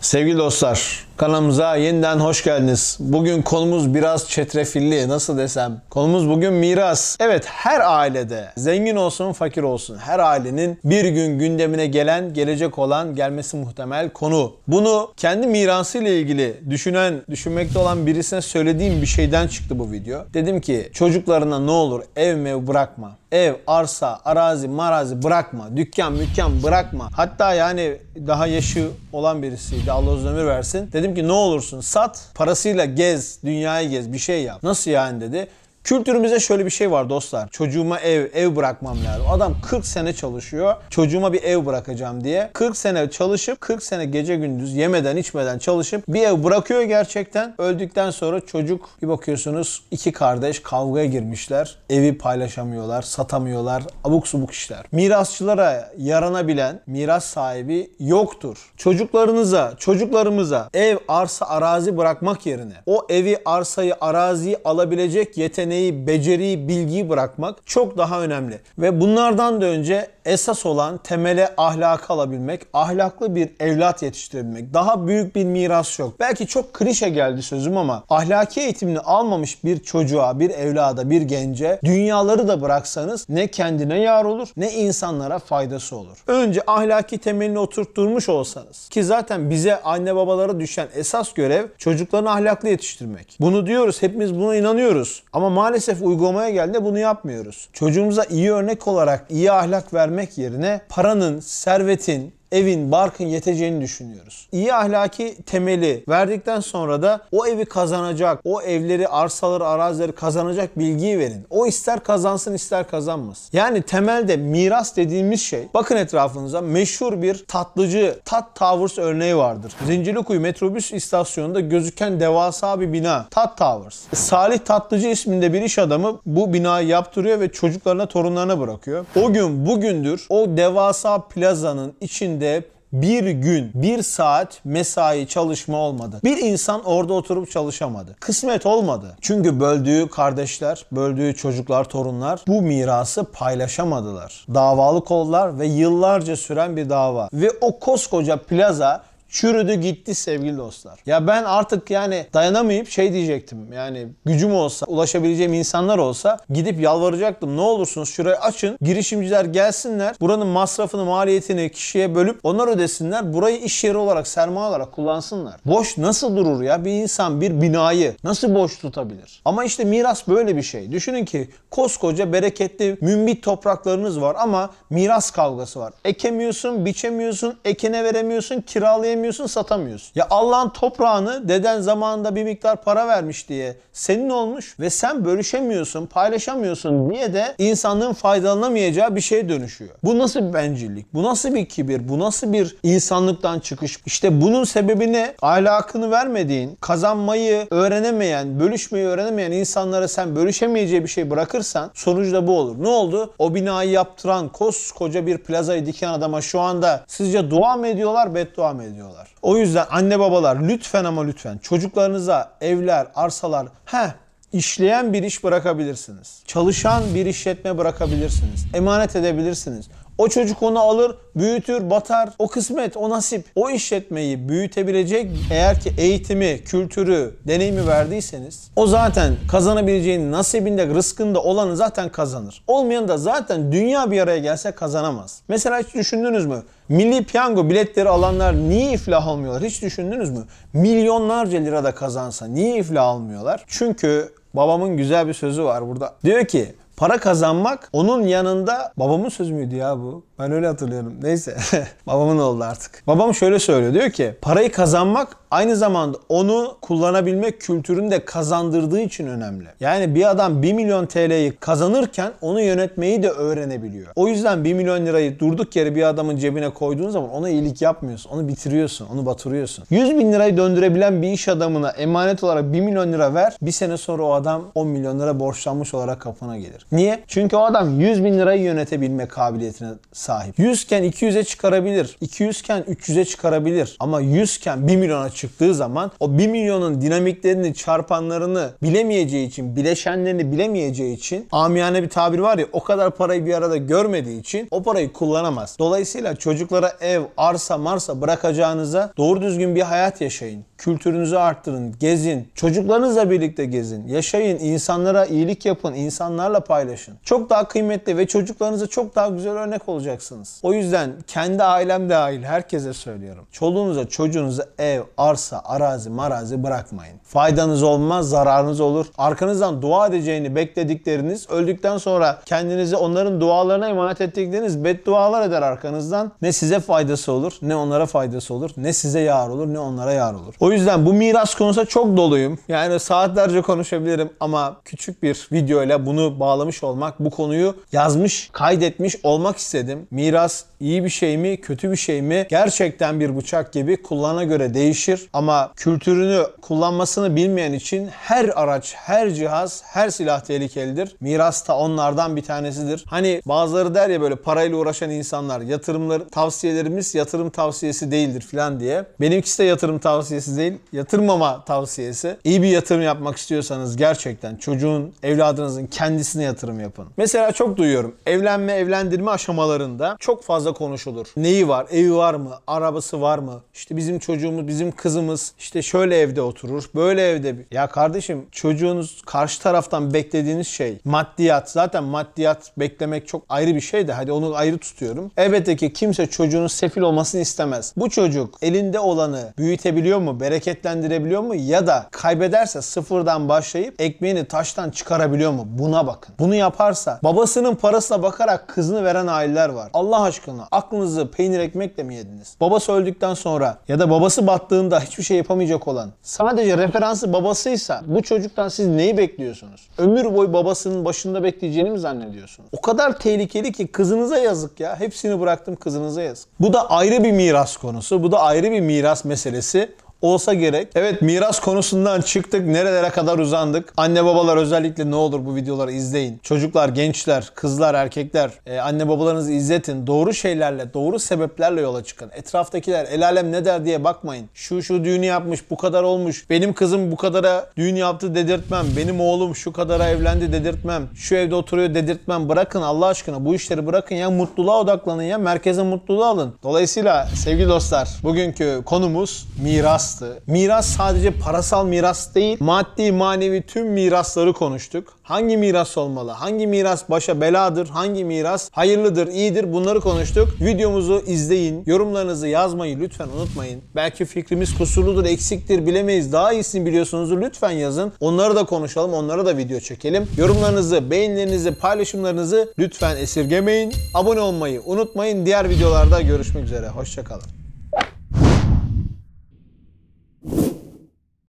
Sevgili dostlar, Kanalımıza yeniden hoş geldiniz. Bugün konumuz biraz çetrefilli. Nasıl desem? Konumuz bugün miras. Evet her ailede zengin olsun fakir olsun her ailenin bir gün gündemine gelen, gelecek olan, gelmesi muhtemel konu. Bunu kendi mirası ile ilgili düşünen, düşünmekte olan birisine söylediğim bir şeyden çıktı bu video. Dedim ki çocuklarına ne olur ev mev bırakma. Ev, arsa, arazi, marazi bırakma. Dükkan, mükkan bırakma. Hatta yani daha yaşı olan birisiydi. Allah uzun ömür versin. Dedim Dedim ki ne olursun sat parasıyla gez dünyayı gez bir şey yap. Nasıl yani dedi. Kültürümüzde şöyle bir şey var dostlar. Çocuğuma ev, ev bırakmam lazım. Adam 40 sene çalışıyor. Çocuğuma bir ev bırakacağım diye. 40 sene çalışıp 40 sene gece gündüz yemeden içmeden çalışıp bir ev bırakıyor gerçekten. Öldükten sonra çocuk bir bakıyorsunuz iki kardeş kavgaya girmişler. Evi paylaşamıyorlar, satamıyorlar. Abuk subuk işler. Mirasçılara yaranabilen miras sahibi yoktur. Çocuklarınıza, çocuklarımıza ev, arsa, arazi bırakmak yerine o evi, arsayı, araziyi alabilecek yeteneği yeteneği, beceriyi, bilgiyi bırakmak çok daha önemli. Ve bunlardan da önce esas olan temele ahlakı alabilmek, ahlaklı bir evlat yetiştirebilmek. Daha büyük bir miras yok. Belki çok klişe geldi sözüm ama ahlaki eğitimini almamış bir çocuğa, bir evlada, bir gence dünyaları da bıraksanız ne kendine yar olur ne insanlara faydası olur. Önce ahlaki temelini oturtturmuş olsanız ki zaten bize anne babalara düşen esas görev çocuklarını ahlaklı yetiştirmek. Bunu diyoruz, hepimiz buna inanıyoruz. Ama maalesef uygulamaya geldi bunu yapmıyoruz. Çocuğumuza iyi örnek olarak iyi ahlak vermek yerine paranın, servetin, evin, barkın yeteceğini düşünüyoruz. İyi ahlaki temeli verdikten sonra da o evi kazanacak, o evleri, arsaları, arazileri kazanacak bilgiyi verin. O ister kazansın ister kazanmasın. Yani temelde miras dediğimiz şey, bakın etrafınıza meşhur bir tatlıcı, Tat Towers örneği vardır. Zincirlikuyu metrobüs istasyonunda gözüken devasa bir bina. Tat Towers. Salih Tatlıcı isminde bir iş adamı bu binayı yaptırıyor ve çocuklarına, torunlarına bırakıyor. O gün bugündür o devasa plazanın içinde evinde bir gün, bir saat mesai çalışma olmadı. Bir insan orada oturup çalışamadı. Kısmet olmadı. Çünkü böldüğü kardeşler, böldüğü çocuklar, torunlar bu mirası paylaşamadılar. Davalı kollar ve yıllarca süren bir dava. Ve o koskoca plaza çürüdü gitti sevgili dostlar. Ya ben artık yani dayanamayıp şey diyecektim. Yani gücüm olsa, ulaşabileceğim insanlar olsa gidip yalvaracaktım. Ne olursunuz şurayı açın. Girişimciler gelsinler. Buranın masrafını, maliyetini kişiye bölüp onlar ödesinler. Burayı iş yeri olarak, sermaye olarak kullansınlar. Boş nasıl durur ya? Bir insan bir binayı nasıl boş tutabilir? Ama işte miras böyle bir şey. Düşünün ki koskoca bereketli mümbit topraklarınız var ama miras kavgası var. Ekemiyorsun, biçemiyorsun, ekene veremiyorsun, kiralayamıyorsun üretemiyorsun, satamıyorsun. Ya Allah'ın toprağını deden zamanında bir miktar para vermiş diye senin olmuş ve sen bölüşemiyorsun, paylaşamıyorsun diye de insanlığın faydalanamayacağı bir şey dönüşüyor. Bu nasıl bir bencillik? Bu nasıl bir kibir? Bu nasıl bir insanlıktan çıkış? İşte bunun sebebi ne? Ahlakını vermediğin, kazanmayı öğrenemeyen, bölüşmeyi öğrenemeyen insanlara sen bölüşemeyeceği bir şey bırakırsan sonuç da bu olur. Ne oldu? O binayı yaptıran koskoca bir plazayı diken adama şu anda sizce dua mı ediyorlar, beddua mı ediyorlar? istemiyorlar. O yüzden anne babalar lütfen ama lütfen çocuklarınıza evler, arsalar, he işleyen bir iş bırakabilirsiniz. Çalışan bir işletme bırakabilirsiniz. Emanet edebilirsiniz. O çocuk onu alır, büyütür, batar. O kısmet, o nasip. O işletmeyi büyütebilecek eğer ki eğitimi, kültürü, deneyimi verdiyseniz o zaten kazanabileceğin nasibinde, rızkında olanı zaten kazanır. Olmayan da zaten dünya bir araya gelse kazanamaz. Mesela hiç düşündünüz mü? Milli piyango biletleri alanlar niye iflah almıyorlar? Hiç düşündünüz mü? Milyonlarca lira da kazansa niye iflah almıyorlar? Çünkü babamın güzel bir sözü var burada. Diyor ki para kazanmak onun yanında babamın sözü müydü ya bu? Ben öyle hatırlıyorum. Neyse babamın oldu artık. Babam şöyle söylüyor diyor ki parayı kazanmak aynı zamanda onu kullanabilmek kültürünü de kazandırdığı için önemli. Yani bir adam 1 milyon TL'yi kazanırken onu yönetmeyi de öğrenebiliyor. O yüzden 1 milyon lirayı durduk yere bir adamın cebine koyduğun zaman ona iyilik yapmıyorsun. Onu bitiriyorsun, onu batırıyorsun. 100 bin lirayı döndürebilen bir iş adamına emanet olarak 1 milyon lira ver. Bir sene sonra o adam 10 milyon lira borçlanmış olarak kapına gelir. Niye? Çünkü o adam 100 bin lirayı yönetebilme kabiliyetine sahip. 100 iken 200'e çıkarabilir. 200 iken 300'e çıkarabilir. Ama 100 iken 1 milyona çıkarabilir çıktığı zaman o 1 milyonun dinamiklerini, çarpanlarını bilemeyeceği için, bileşenlerini bilemeyeceği için amiyane bir tabir var ya o kadar parayı bir arada görmediği için o parayı kullanamaz. Dolayısıyla çocuklara ev, arsa, marsa bırakacağınıza doğru düzgün bir hayat yaşayın kültürünüzü arttırın, gezin, çocuklarınızla birlikte gezin, yaşayın, insanlara iyilik yapın, insanlarla paylaşın. Çok daha kıymetli ve çocuklarınıza çok daha güzel örnek olacaksınız. O yüzden kendi ailem dahil herkese söylüyorum. Çoluğunuza, çocuğunuza ev, arsa, arazi, marazi bırakmayın. Faydanız olmaz, zararınız olur. Arkanızdan dua edeceğini bekledikleriniz öldükten sonra kendinizi onların dualarına emanet ettikleriniz beddualar eder arkanızdan. Ne size faydası olur, ne onlara faydası olur, ne size yar olur, ne onlara yar olur. O o yüzden bu miras konusunda çok doluyum. Yani saatlerce konuşabilirim ama küçük bir video ile bunu bağlamış olmak, bu konuyu yazmış, kaydetmiş olmak istedim. Miras iyi bir şey mi, kötü bir şey mi? Gerçekten bir bıçak gibi kullana göre değişir ama kültürünü kullanmasını bilmeyen için her araç, her cihaz, her silah tehlikelidir. Miras da onlardan bir tanesidir. Hani bazıları der ya böyle parayla uğraşan insanlar yatırımları tavsiyelerimiz yatırım tavsiyesi değildir filan diye. Benimkisi de yatırım tavsiyesi değil, yatırmama tavsiyesi. İyi bir yatırım yapmak istiyorsanız gerçekten çocuğun, evladınızın kendisine yatırım yapın. Mesela çok duyuyorum. Evlenme, evlendirme aşamalarında çok fazla konuşulur. Neyi var? Evi var mı? Arabası var mı? İşte bizim çocuğumuz, bizim kızımız işte şöyle evde oturur, böyle evde. Ya kardeşim çocuğunuz karşı taraftan beklediğiniz şey maddiyat. Zaten maddiyat beklemek çok ayrı bir şey de hadi onu ayrı tutuyorum. Elbette ki kimse çocuğunun sefil olmasını istemez. Bu çocuk elinde olanı büyütebiliyor mu? bereketlendirebiliyor mu? Ya da kaybederse sıfırdan başlayıp ekmeğini taştan çıkarabiliyor mu? Buna bakın. Bunu yaparsa babasının parasına bakarak kızını veren aileler var. Allah aşkına aklınızı peynir ekmekle mi yediniz? Babası öldükten sonra ya da babası battığında hiçbir şey yapamayacak olan sadece referansı babasıysa bu çocuktan siz neyi bekliyorsunuz? Ömür boyu babasının başında bekleyeceğini mi zannediyorsunuz? O kadar tehlikeli ki kızınıza yazık ya. Hepsini bıraktım kızınıza yazık. Bu da ayrı bir miras konusu. Bu da ayrı bir miras meselesi olsa gerek. Evet miras konusundan çıktık. Nerelere kadar uzandık. Anne babalar özellikle ne olur bu videoları izleyin. Çocuklar, gençler, kızlar, erkekler e, anne babalarınızı izletin. Doğru şeylerle, doğru sebeplerle yola çıkın. Etraftakiler el alem ne der diye bakmayın. Şu şu düğünü yapmış, bu kadar olmuş. Benim kızım bu kadara düğün yaptı dedirtmem. Benim oğlum şu kadara evlendi dedirtmem. Şu evde oturuyor dedirtmem. Bırakın Allah aşkına bu işleri bırakın ya mutluluğa odaklanın ya merkeze mutluluğu alın. Dolayısıyla sevgili dostlar bugünkü konumuz miras mirastı. Miras sadece parasal miras değil, maddi manevi tüm mirasları konuştuk. Hangi miras olmalı? Hangi miras başa beladır? Hangi miras hayırlıdır, iyidir? Bunları konuştuk. Videomuzu izleyin. Yorumlarınızı yazmayı lütfen unutmayın. Belki fikrimiz kusurludur, eksiktir, bilemeyiz. Daha iyisini biliyorsunuzdur. Lütfen yazın. Onları da konuşalım, onlara da video çekelim. Yorumlarınızı, beğenilerinizi, paylaşımlarınızı lütfen esirgemeyin. Abone olmayı unutmayın. Diğer videolarda görüşmek üzere. Hoşçakalın.